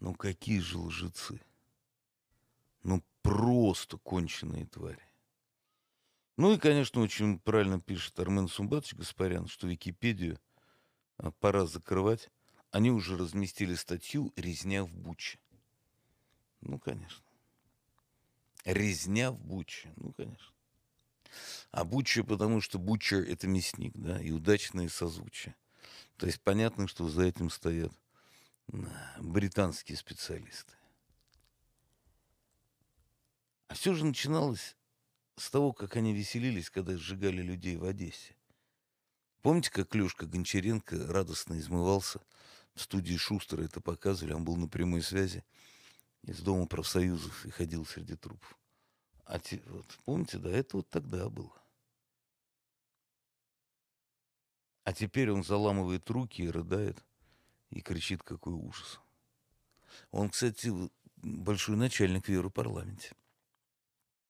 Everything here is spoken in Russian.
Ну какие же лжецы. Ну просто конченые твари. Ну и, конечно, очень правильно пишет Армен Сумбатович Гаспарян, что Википедию а, пора закрывать. Они уже разместили статью «Резня в Буче». Ну, конечно. Резня в Буче. Ну, конечно. А Буче, потому что Бучер – это мясник, да, и удачные созвучие. То есть понятно, что за этим стоят – британские специалисты. А все же начиналось с того, как они веселились, когда сжигали людей в Одессе. Помните, как Лешка Гончаренко радостно измывался? В студии Шустера это показывали, он был на прямой связи из Дома профсоюзов и ходил среди трупов. А те, вот, помните, да, это вот тогда было. А теперь он заламывает руки и рыдает – и кричит, какой ужас. Он, кстати, большой начальник в Европарламенте.